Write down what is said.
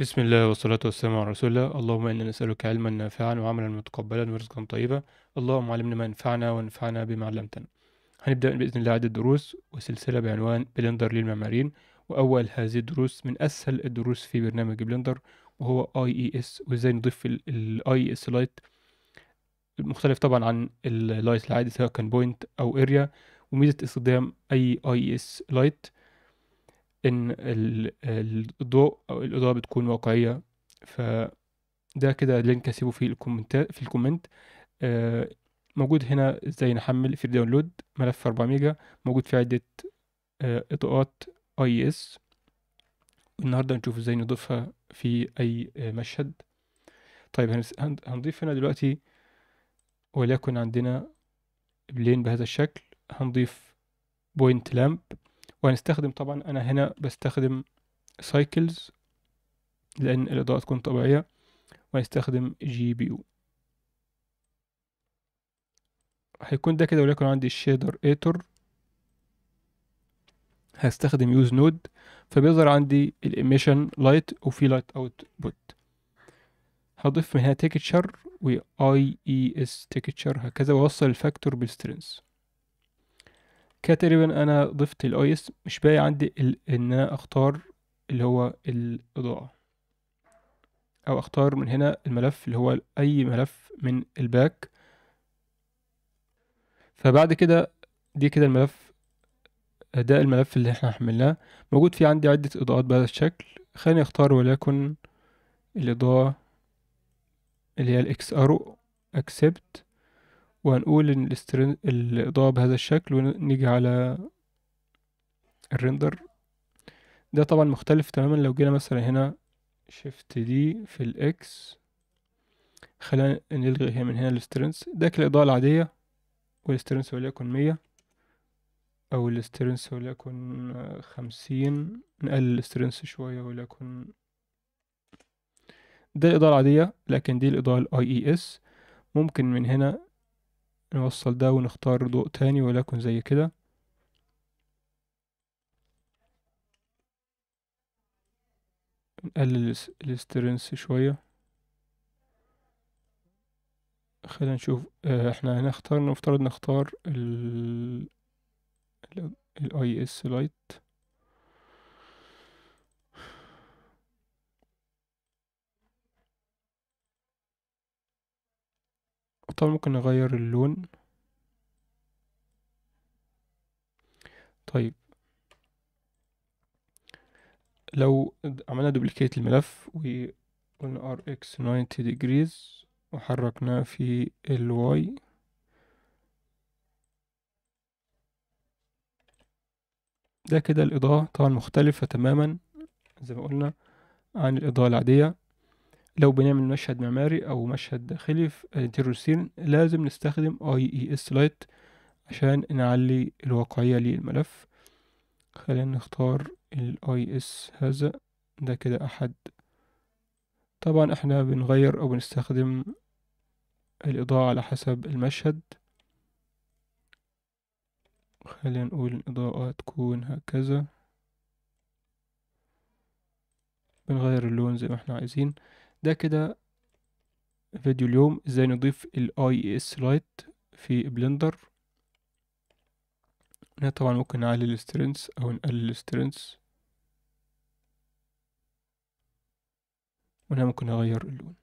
بسم الله والصلاة والسلام على رسول الله اللهم إنا نسألك علما نافعا وعملا متقبلا ورزقا طيبا اللهم علمنا ما ينفعنا وانفعنا بما علمتنا هنبدأ بإذن الله عدد دروس وسلسلة بعنوان بلندر للمعماريين وأول هذه الدروس من أسهل الدروس في برنامج بلندر وهو اي اي اس وازاي نضيف الاي اس لايت مختلف طبعا عن اللايت العادي سواء كان بوينت او اريا وميزة استخدام اي اي اس لايت ان الضوء او الاضاءه بتكون واقعيه ده كده لينك هسيبه في الكومنتات في الكومنت آه، موجود هنا ازاي نحمل في داونلود ملف 4 ميجا موجود في عده آه، اضاءات اي اس e النهارده هنشوف ازاي نضيفها في اي آه، مشهد طيب هنضيف هنا دلوقتي وليكن عندنا بلين بهذا الشكل هنضيف بوينت لامب وهنستخدم طبعا انا هنا بستخدم سايكلز لان الاضاءة تكون طبيعية وهنستخدم جي بي يو هيكون ده كده وليكن عندي الشيدر ايتور هستخدم يوز نود فبيظهر عندي الاميشن لايت وفي لايت بوت هضيف من هنا تيكتشر و اي اس تيكتشر هكذا واوصل الفاكتور بالسترينث كده تقريبا انا ضفت الاي اس مش باقي عندي ال... ان انا اختار اللي هو الاضاءه او اختار من هنا الملف اللي هو اي ملف من الباك فبعد كده دي كده الملف اداء الملف اللي احنا حملناه موجود فيه عندي عدة اضاءات بهذا الشكل خليني اختار وليكن الاضاءة اللي هي الاكس ارو اكسبت وهنقول ان الاضاءة بهذا الشكل ونيجي على الريندر ده طبعا مختلف تماما لو جينا مثلا هنا شيفت دي في الاكس خلينا نلغي هي من هنا الاسترنس ده الاضاءة العادية والاسترنس وليكن مية او الاسترنس وليكن خمسين نقلل الاسترنس شوية وليكن ده الاضاءة العادية لكن دي الاضاءة الاي اي اس e ممكن من هنا نوصل ده ونختار ضوء تاني ولكن زي كده نقلل الاسترنس شوية خلينا نشوف احنا هنختار نفترض نختار ال الاي اس لايت طبعا ممكن نغير اللون طيب لو عملنا دوبليكيت الملف و قلنا rx 90 degrees وحركناه في الواي ده كده الإضاءة طبعا مختلفة تماما زي ما قلنا عن الإضاءة العادية لو بنعمل مشهد معماري او مشهد داخلي في الانتيريور آه، لازم نستخدم اي اي اس لايت عشان نعلي الواقعية للملف خلينا نختار الاي اس e هذا ده كده احد طبعا احنا بنغير او بنستخدم الاضاءة على حسب المشهد خلينا نقول الاضاءة تكون هكذا بنغير اللون زي ما احنا عايزين ده كده فيديو اليوم ازاي نضيف الاي اس لايت في بلندر هنا طبعا ممكن نعلي Strength او نقلل Strength وهنا ممكن نغير اللون